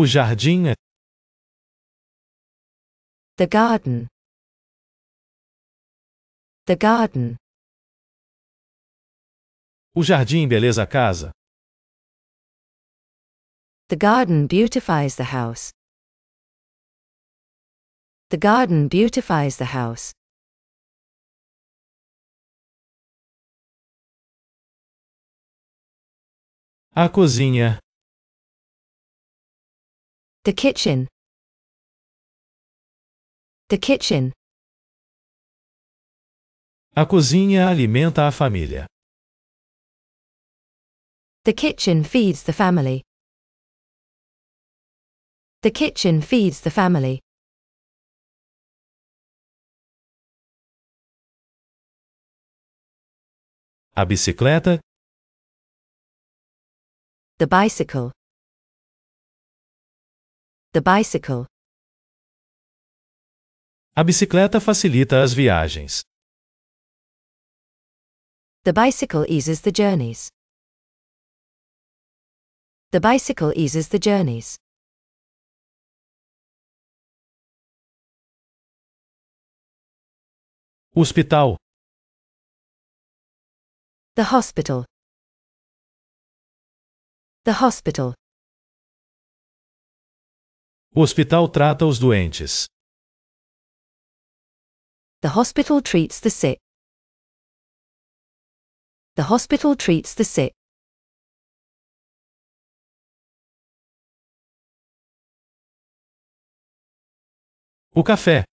O jardim é. The garden. The garden. O jardim beleza a casa. The garden beautifies the house. The garden beautifies the house. A cozinha The kitchen. The kitchen. A cozinha alimenta a família. The kitchen feeds the family. The kitchen feeds the family. A bicicleta. The bicycle. The bicycle. A bicicleta facilita as viagens. The bicycle eases the journeys. The bicycle eases the journeys. Hospital. The hospital. The hospital. O hospital trata os doentes. The hospital treats the sick. The hospital treats the sick. O café.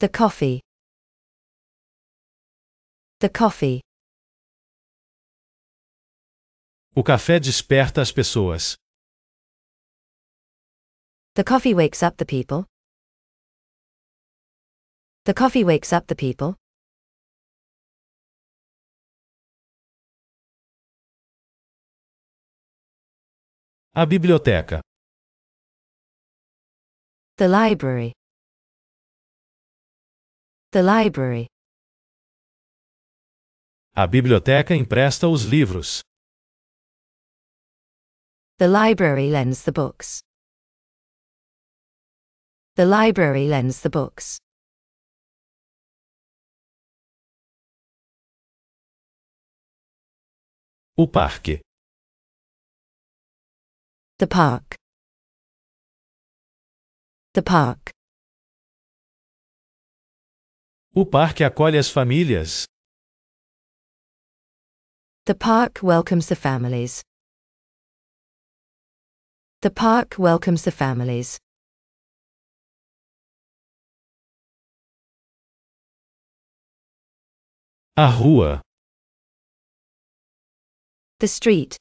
The coffee. The coffee. O café desperta as pessoas. The coffee wakes up the people. The coffee wakes up the people. A biblioteca. The library. The library. A biblioteca empresta os livros. The library lends the books. The library lends the books. O parque. The park. The park. O parque acolhe as famílias. The park welcomes the families. The park welcomes the families. A rua. The street.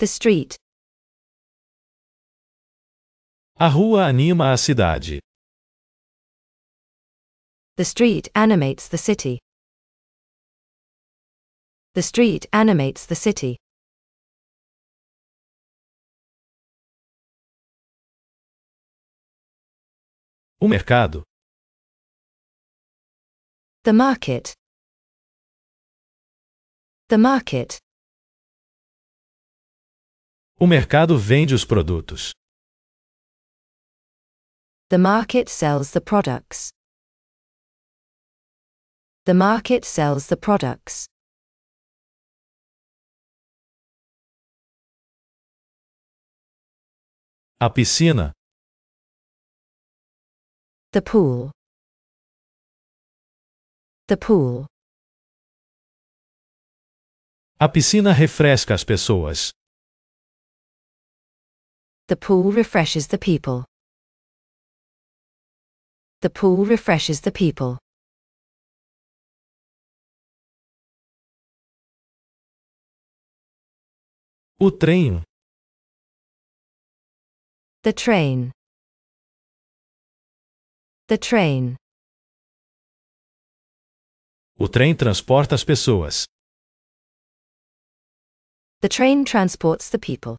The street. A rua anima a cidade. The street animates the city. The street animates the city. O mercado. The market. The market. O mercado vende os produtos. The market sells the products. The market sells the products. A piscina. The pool. the pool. A piscina refresca as pessoas. The pool refreshes the people. The pool refreshes the people. O trem. The train. The train. O trem transporta as pessoas. The train transports the people.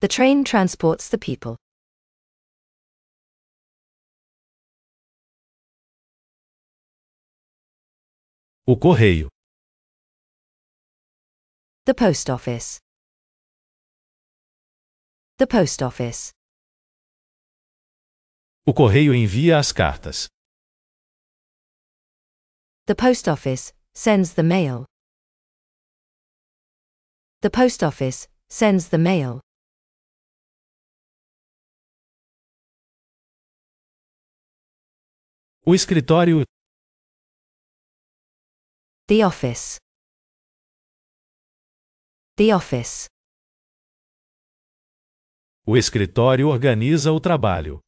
The train transports the people. O correio. The post office. The post office. O correio envia as cartas. The post office sends the mail. The post office sends the mail. O escritório. The office. The office. O escritório organiza o trabalho.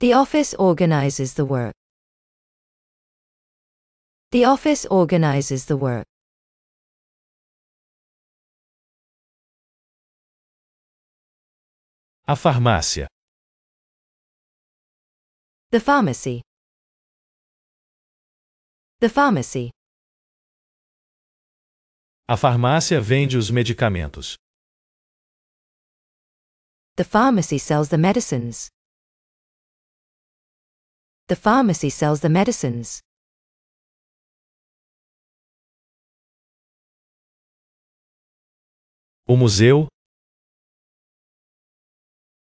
The office organizes the work. The office organizes the work. A farmácia. The pharmacy. The pharmacy. A farmácia vende os medicamentos. The pharmacy sells the medicines. The pharmacy sells the medicines. O museu.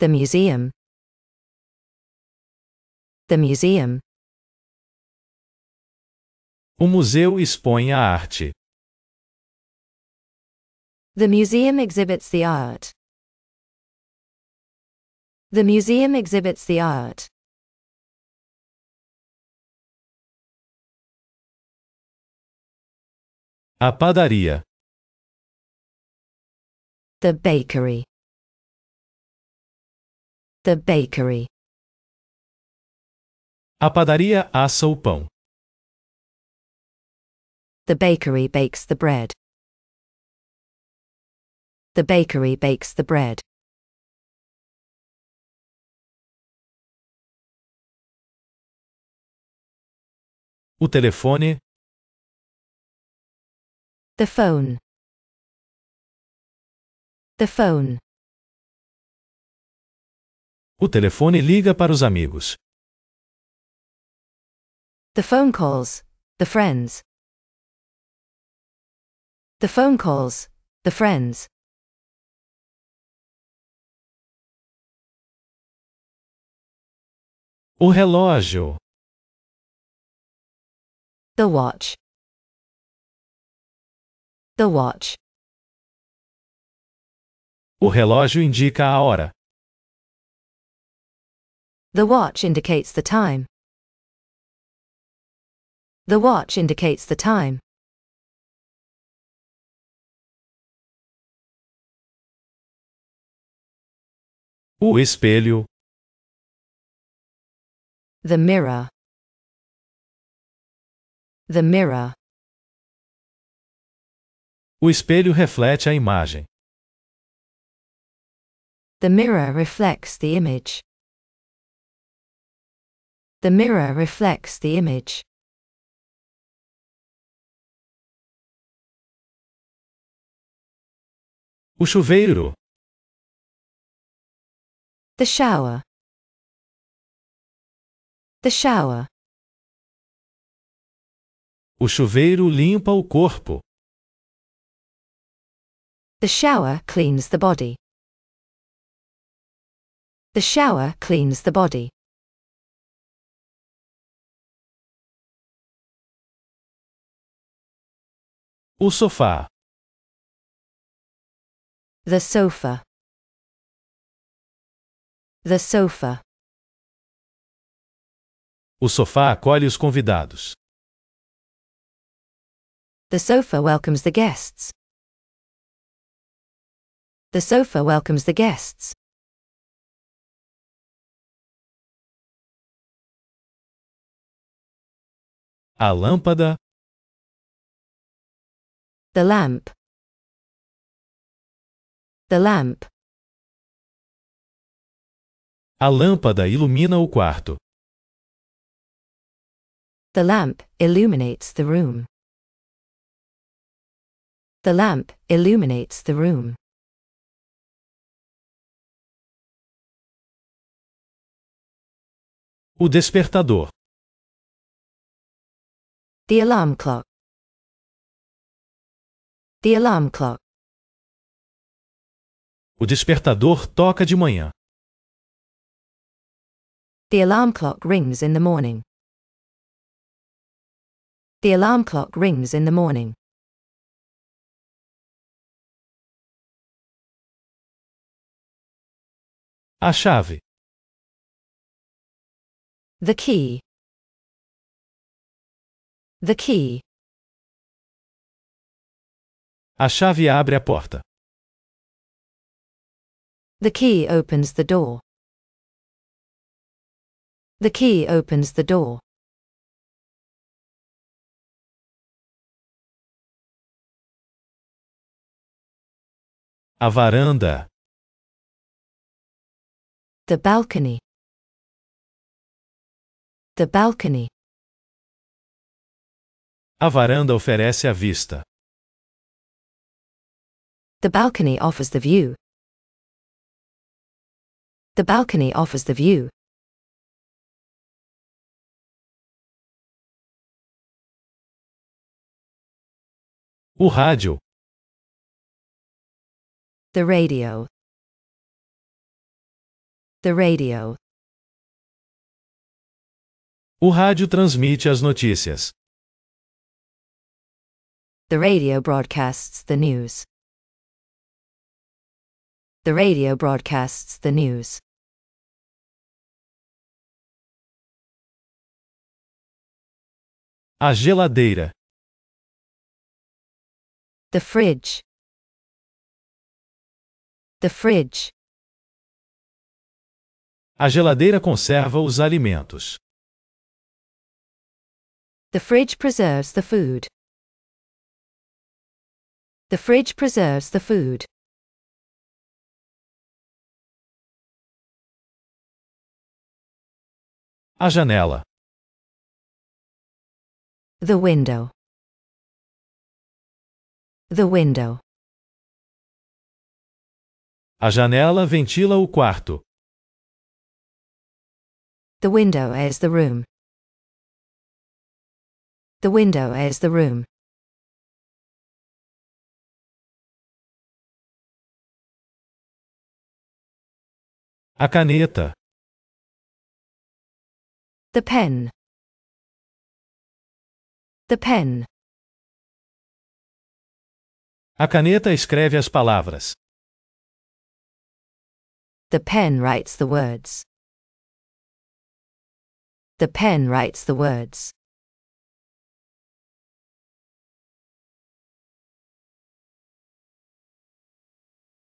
The museum. The museum. O museu expõe a arte. The museum exhibits the art. The museum exhibits the art. A padaria. The bakery. The bakery. A padaria assa o pão. The bakery bakes the bread. The bakery bakes the bread. O telefone. The phone. The phone. O telefone liga para os amigos. The phone calls. The friends. The phone calls. The friends. O relógio. The watch. The watch. O relógio indica a hora. The watch indicates the time. The watch indicates the time. O espelho. The mirror. The mirror. O espelho reflete a imagem. The mirror reflects the image. The mirror reflects the image. O chuveiro. The shower. The shower. O chuveiro limpa o corpo. The shower cleans the body. The shower cleans the body. O sofá. The sofa. The sofa. O sofá acolhe os convidados. The sofa welcomes the guests. The sofa welcomes the guests. A lâmpada. The lamp. The lamp. A lâmpada ilumina o quarto. The lamp illuminates the room. The lamp illuminates the room. O despertador. The alarm clock. The alarm clock. O despertador toca de manhã. The alarm clock rings in the morning. The alarm clock rings in the morning. A chave. The key. The key. A chave abre a porta. The key opens the door. The key opens the door. A varanda. The balcony. The balcony. A varanda oferece a vista. The balcony offers the view. The balcony offers the view. O rádio. The radio. The radio. O rádio transmite as notícias. The radio broadcasts the news. The radio broadcasts the news. A geladeira. The fridge. The fridge. A geladeira conserva os alimentos. The fridge preserves the food. The fridge preserves the food. A janela. The window. The window. A janela ventila o quarto. The window is the room. The window is the room. A caneta. The pen. The pen. A caneta escreve as palavras. The pen writes the words. The pen writes the words.